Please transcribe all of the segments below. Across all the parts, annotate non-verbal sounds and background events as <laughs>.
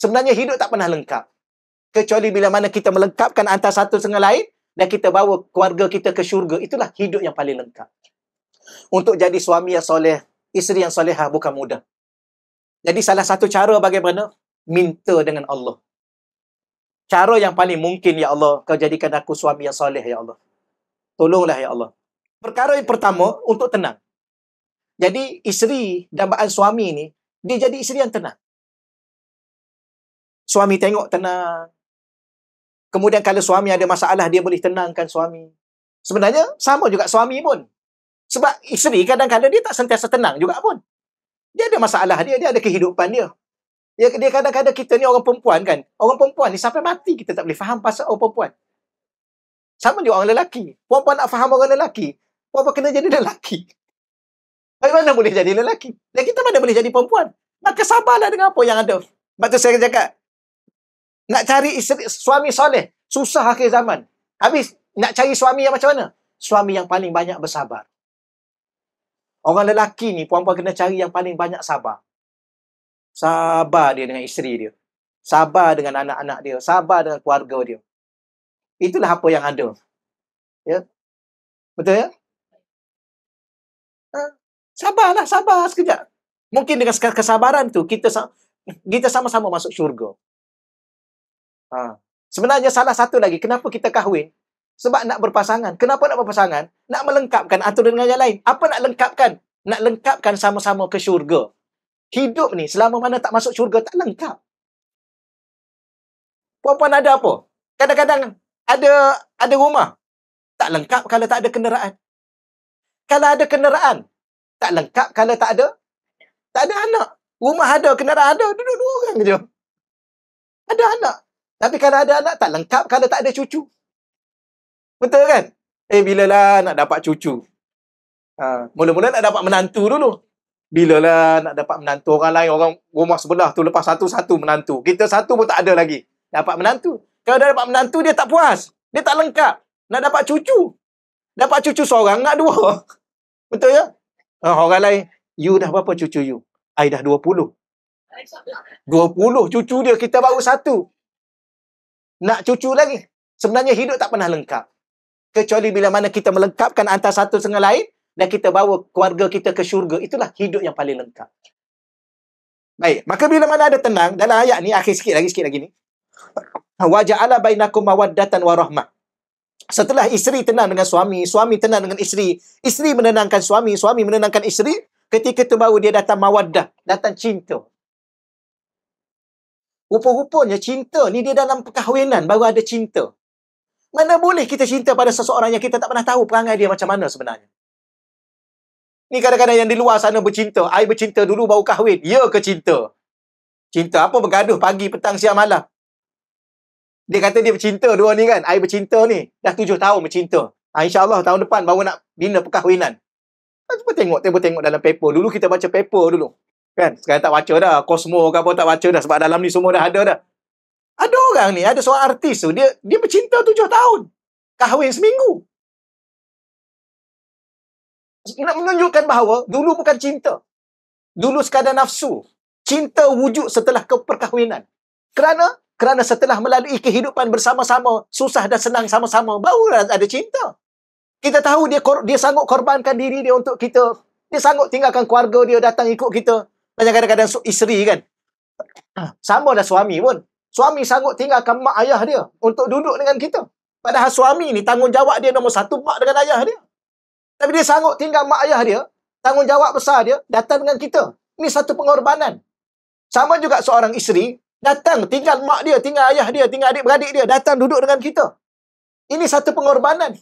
Sebenarnya hidup tak pernah lengkap. Kecuali bila mana kita melengkapkan antara satu dengan lain dan kita bawa keluarga kita ke syurga, itulah hidup yang paling lengkap. Untuk jadi suami yang soleh, isteri yang soleha ha, bukan mudah. Jadi salah satu cara bagaimana? Minta dengan Allah. Cara yang paling mungkin, Ya Allah, kau jadikan aku suami yang soleh, Ya Allah. Tolonglah, Ya Allah. Perkara yang pertama, untuk tenang. Jadi, isteri dan suami ini dia jadi isteri yang tenang suami tengok tenang. Kemudian kalau suami ada masalah, dia boleh tenangkan suami. Sebenarnya, sama juga suami pun. Sebab isteri kadang-kadang dia tak sentiasa tenang juga pun. Dia ada masalah dia, dia ada kehidupan dia. Dia, kadang-kadang kita ni orang perempuan kan. Orang perempuan ni sampai mati kita tak boleh faham pasal orang perempuan. Sama juga orang lelaki. Perempuan nak faham orang lelaki. Perempuan kena jadi lelaki. Bagaimana boleh jadi lelaki? Dan lah, kita mana boleh jadi perempuan? Maka sabarlah dengan apa yang ada. Maksud saya cakap, nak cari isteri, suami soleh, susah akhir zaman. Habis, nak cari suami yang macam mana? Suami yang paling banyak bersabar. Orang lelaki ni, puan-puan kena cari yang paling banyak sabar. Sabar dia dengan isteri dia. Sabar dengan anak-anak dia. Sabar dengan keluarga dia. Itulah apa yang ada. Ya? Betul ya? Ha? Sabarlah, sabar sekejap. Mungkin dengan kesabaran tu, kita kita sama-sama masuk syurga. Ha. Sebenarnya salah satu lagi, kenapa kita kahwin? Sebab nak berpasangan. Kenapa nak berpasangan? Nak melengkapkan atau dengan yang lain. Apa nak lengkapkan? Nak lengkapkan sama-sama ke syurga. Hidup ni selama mana tak masuk syurga, tak lengkap. Puan-puan ada apa? Kadang-kadang ada ada rumah. Tak lengkap kalau tak ada kenderaan. Kalau ada kenderaan, tak lengkap kalau tak ada. Tak ada anak. Rumah ada, kenderaan ada. Duduk duduk orang je. Ada anak. Tapi kalau ada anak tak lengkap kalau tak ada cucu. Betul kan? Eh bilalah nak dapat cucu? Ha, mula-mula nak dapat menantu dulu. Bilalah nak dapat menantu orang lain, orang rumah sebelah tu lepas satu-satu menantu. Kita satu pun tak ada lagi. Dapat menantu. Kalau dah dapat menantu, dia tak puas. Dia tak lengkap. Nak dapat cucu. Dapat cucu seorang, nak dua. <laughs> Betul ya? Orang lain, you dah berapa cucu you? I dah dua puluh. Dua puluh cucu dia, kita baru satu nak cucu lagi. Sebenarnya hidup tak pernah lengkap. Kecuali bila mana kita melengkapkan antara satu dengan lain dan kita bawa keluarga kita ke syurga. Itulah hidup yang paling lengkap. Baik, maka bila mana ada tenang dalam ayat ni akhir sikit lagi sikit lagi ni. Wa ja'ala bainakum mawaddatan wa rahmah. Setelah isteri tenang dengan suami, suami tenang dengan isteri, isteri menenangkan suami, suami menenangkan isteri, ketika itu baru dia datang mawaddah, datang cinta. Rupa-rupanya cinta ni dia dalam perkahwinan baru ada cinta. Mana boleh kita cinta pada seseorang yang kita tak pernah tahu perangai dia macam mana sebenarnya. Ni kadang-kadang yang di luar sana bercinta. Saya bercinta dulu baru kahwin. Ya ke cinta? Cinta apa bergaduh pagi, petang, siang, malam? Dia kata dia bercinta dua ni kan. Saya bercinta ni. Dah tujuh tahun bercinta. Ha, InsyaAllah tahun depan baru nak bina perkahwinan. Ha, cuba tengok, tengok, tengok dalam paper. Dulu kita baca paper dulu. Kan? Sekarang tak baca dah. Cosmo ke apa tak baca dah. Sebab dalam ni semua dah ada dah. Ada orang ni, ada seorang artis tu. Dia dia bercinta tujuh tahun. Kahwin seminggu. Nak menunjukkan bahawa dulu bukan cinta. Dulu sekadar nafsu. Cinta wujud setelah keperkahwinan. Kerana? Kerana setelah melalui kehidupan bersama-sama, susah dan senang sama-sama, barulah ada cinta. Kita tahu dia dia sanggup korbankan diri dia untuk kita. Dia sanggup tinggalkan keluarga dia, datang ikut kita. Macam kadang-kadang isteri kan. Ah, Sama dah suami pun. Suami sanggup tinggalkan mak ayah dia untuk duduk dengan kita. Padahal suami ni tanggungjawab dia nombor satu mak dengan ayah dia. Tapi dia sanggup tinggal mak ayah dia, tanggungjawab besar dia datang dengan kita. Ini satu pengorbanan. Sama juga seorang isteri datang tinggal mak dia, tinggal ayah dia, tinggal adik-beradik dia datang duduk dengan kita. Ini satu pengorbanan.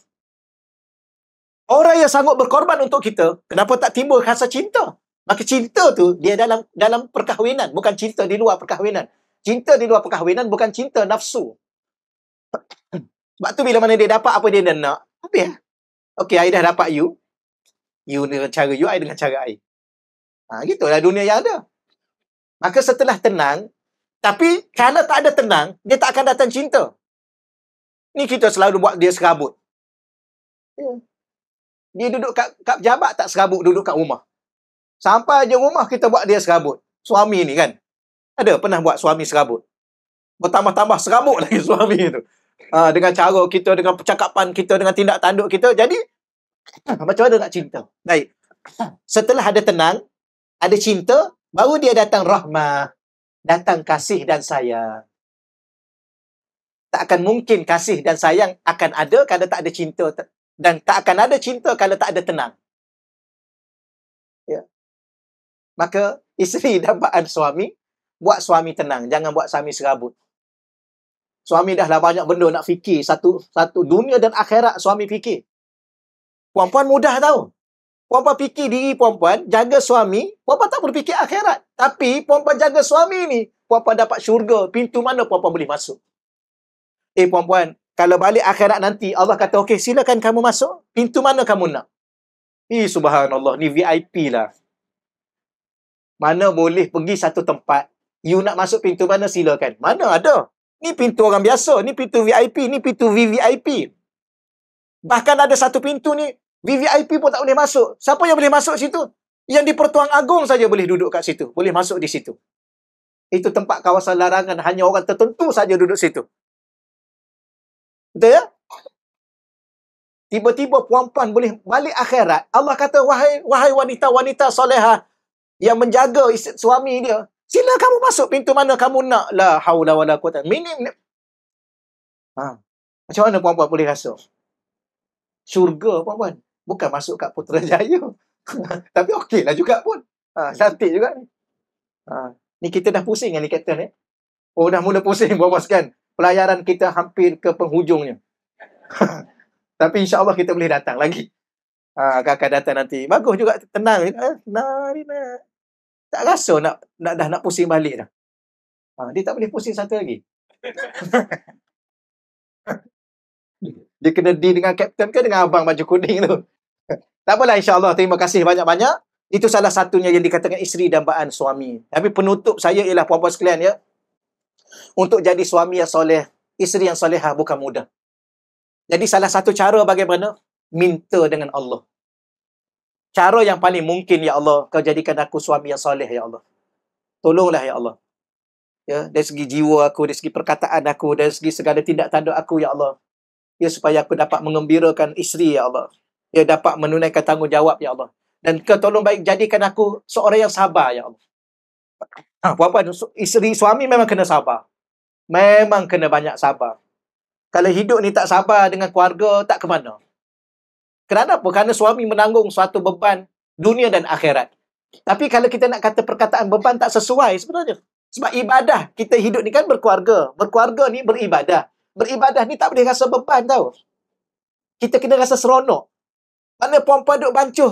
Orang yang sanggup berkorban untuk kita, kenapa tak timbul rasa cinta? Maka cinta tu dia dalam dalam perkahwinan, bukan cinta di luar perkahwinan. Cinta di luar perkahwinan bukan cinta nafsu. Sebab tu bila mana dia dapat apa dia nak, apa lah. ya? Okay, I dah dapat you. You dengan cara you, I dengan cara I. Ha, gitulah dunia yang ada. Maka setelah tenang, tapi kerana tak ada tenang, dia tak akan datang cinta. Ni kita selalu buat dia serabut. Ya. Dia duduk kat, kat jabat tak serabut, duduk kat rumah. Sampai je rumah kita buat dia serabut. Suami ni kan. Ada pernah buat suami serabut. Bertambah-tambah serabut <laughs> lagi suami tu. Ha, dengan cara kita, dengan percakapan kita, dengan tindak tanduk kita. Jadi, <coughs> macam mana nak cinta? Baik. <coughs> Setelah ada tenang, ada cinta, baru dia datang rahmah. Datang kasih dan sayang. Tak akan mungkin kasih dan sayang akan ada kalau tak ada cinta. Dan tak akan ada cinta kalau tak ada tenang. maka isteri <laughs> dapatkan suami buat suami tenang jangan buat suami serabut suami dah lah banyak benda nak fikir satu satu dunia dan akhirat suami fikir puan-puan mudah tahu puan-puan fikir diri puan-puan jaga suami puan-puan tak perlu fikir akhirat tapi puan-puan jaga suami ni puan-puan dapat syurga pintu mana puan-puan boleh masuk eh puan-puan kalau balik akhirat nanti Allah kata okey silakan kamu masuk pintu mana kamu nak Ih, subhanallah, ni VIP lah mana boleh pergi satu tempat you nak masuk pintu mana silakan mana ada ni pintu orang biasa ni pintu VIP ni pintu VVIP bahkan ada satu pintu ni VVIP pun tak boleh masuk siapa yang boleh masuk situ yang di Pertuan Agong saja boleh duduk kat situ boleh masuk di situ itu tempat kawasan larangan hanya orang tertentu saja duduk situ betul ya tiba-tiba puan-puan boleh balik akhirat Allah kata wahai wahai wanita-wanita solehah yang menjaga suami dia. Sila kamu masuk pintu mana kamu nak lah. Haula wala kuatan. Minim. Ha. Macam mana puan-puan boleh rasa? Syurga puan-puan. Bukan masuk kat Putrajaya. <laughs> Tapi okey lah juga pun. Ha. Cantik juga ni. Ha. Ni kita dah pusing kan ni kapten ni. Eh? Oh dah mula pusing <laughs> puan-puan sekalian. Pelayaran kita hampir ke penghujungnya. <laughs> Tapi insyaAllah kita boleh datang lagi. Ah, akan, akan datang nanti. Bagus juga tenang juga. Eh, Nari nak. Tak rasa nak, nak dah nak pusing balik dah. Ha, dia tak boleh pusing satu lagi. <laughs> dia kena deal dengan kapten ke dengan abang baju kuning tu? <laughs> tak apalah insyaAllah. Terima kasih banyak-banyak. Itu salah satunya yang dikatakan isteri dambaan suami. Tapi penutup saya ialah puan-puan sekalian ya. Untuk jadi suami yang soleh, isteri yang solehah ha, bukan mudah. Jadi salah satu cara bagaimana minta dengan Allah. Cara yang paling mungkin, Ya Allah, kau jadikan aku suami yang soleh, Ya Allah. Tolonglah, Ya Allah. Ya, dari segi jiwa aku, dari segi perkataan aku, dari segi segala tindak tanduk aku, Ya Allah. Ya, supaya aku dapat mengembirakan isteri, Ya Allah. Ya, dapat menunaikan tanggungjawab, Ya Allah. Dan kau tolong baik jadikan aku seorang yang sabar, Ya Allah. apa ha, puan isteri suami memang kena sabar. Memang kena banyak sabar. Kalau hidup ni tak sabar dengan keluarga, tak ke mana. Kenapa? Kerana suami menanggung suatu beban dunia dan akhirat. Tapi kalau kita nak kata perkataan beban tak sesuai sebenarnya. Sebab ibadah kita hidup ni kan berkeluarga. Berkeluarga ni beribadah. Beribadah ni tak boleh rasa beban tau. Kita kena rasa seronok. Mana perempuan duk bancuh.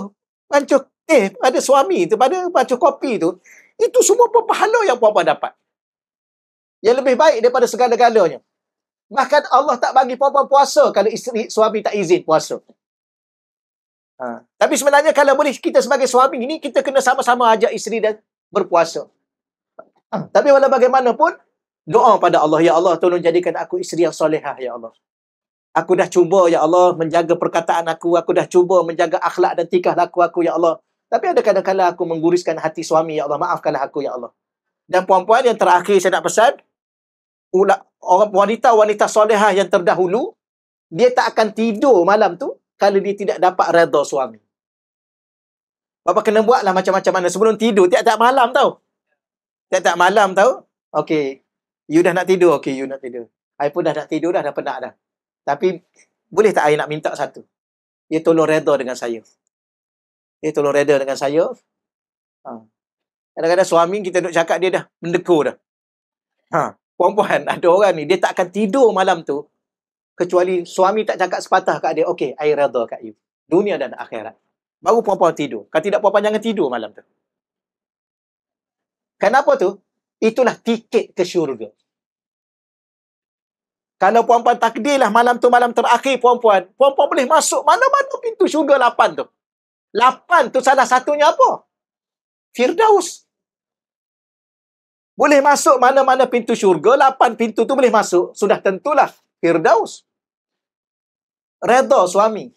Bancuh. Eh, pada suami tu. Pada bancuh kopi tu. Itu semua pahala yang perempuan dapat. Yang lebih baik daripada segala-galanya. Bahkan Allah tak bagi perempuan puasa kalau isteri suami tak izin puasa. Ha. Tapi sebenarnya kalau boleh kita sebagai suami ini kita kena sama-sama ajak isteri dan berpuasa. Ha. Tapi walau bagaimanapun doa pada Allah ya Allah tolong jadikan aku isteri yang solehah ya Allah. Aku dah cuba ya Allah menjaga perkataan aku, aku dah cuba menjaga akhlak dan tingkah laku aku ya Allah. Tapi ada kadang-kadang aku mengguriskan hati suami ya Allah, maafkanlah aku ya Allah. Dan puan-puan yang terakhir saya nak pesan, orang wanita-wanita solehah yang terdahulu dia tak akan tidur malam tu kalau dia tidak dapat redha suami. Bapa kena buatlah macam-macam mana sebelum tidur tiap-tiap malam tau. Tiap-tiap malam tau. Okey. You dah nak tidur. Okey, you nak tidur. I pun dah nak tidur dah, dah penat dah. Tapi boleh tak I nak minta satu? Dia tolong redha dengan saya. Dia tolong redha dengan saya. Ha. Kadang-kadang suami kita duduk cakap dia dah mendekur dah. Ha. Puan-puan, ada orang ni, dia tak akan tidur malam tu Kecuali suami tak cakap sepatah kat dia, okay, I redha kat you. Dunia dan akhirat. Baru puan tidur. Kalau tidak puan-puan jangan tidur malam tu. Kenapa tu? Itulah tiket ke syurga. Kalau puan-puan perempuan takdirlah malam tu malam terakhir puan-puan, puan-puan boleh masuk mana-mana pintu syurga lapan tu. Lapan tu salah satunya apa? Firdaus. Boleh masuk mana-mana pintu syurga, lapan pintu tu boleh masuk. Sudah tentulah Firdaus redo suami